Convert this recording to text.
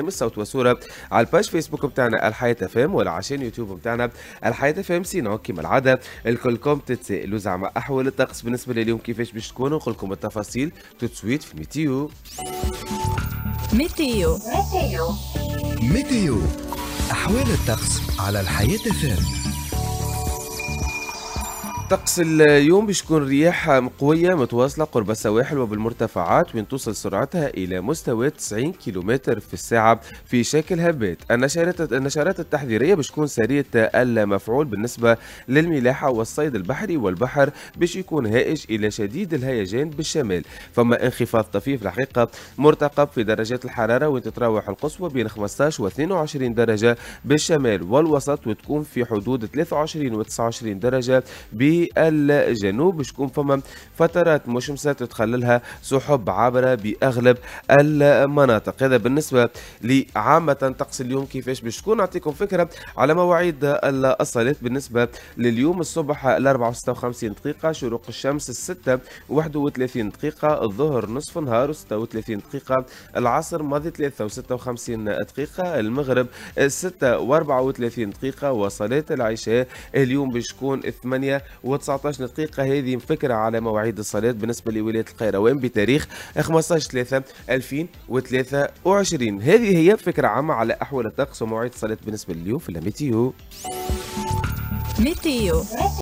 ام الصوت والصوره على الباج فيسبوك بتاعنا الحياه فام ولا عشان يوتيوب بتاعنا الحياه فام سينا كما العاده الكلكم تتسائلوا زعما احوال الطقس بالنسبه لليوم كيفاش باش تكون نقول لكم التفاصيل تتسويت في ميتيو ميتيو ميتيو ميتيو احوال الطقس على الحياه فام طقس اليوم بتكون رياح قوية متواصلة قرب السواحل وبالمرتفعات وين توصل سرعتها إلى مستوى 90 كيلومتر في الساعة في شكل هبات النشرات, التحذيرية التحذيرية تكون سرية المفعول بالنسبة للملاحة والصيد البحري والبحر باش يكون هائج إلى شديد الهيجان بالشمال فما انخفاض طفيف الحقيقة مرتقب في درجات الحرارة وين تتراوح القصوى بين 15 و 22 درجة بالشمال والوسط وتكون في حدود 23 و 29 درجة به الجنوب باش يكون فما فترات مشمسة تتخللها سحب عابرة بأغلب المناطق هذا بالنسبة لعامة طقس اليوم كيفاش باش تكون نعطيكم فكرة على مواعيد الصلاه بالنسبة لليوم الصبح ال 54 دقيقة شروق الشمس ال 6 31 دقيقة الظهر نصف نهار و 36 دقيقة العصر ماضي 3 و 56 دقيقة المغرب 6 و 34 دقيقة وصلاة العشاء اليوم باش تكون 8 و19 دقيقة هذه مفكرة على مواعيد الصلاة بالنسبة لولاية القيروان بتاريخ 15 3 2023 هذه هي فكرة عامة على أحوال الطقس ومواعيد الصلاة بالنسبة لليوم في الميتيو ميتيو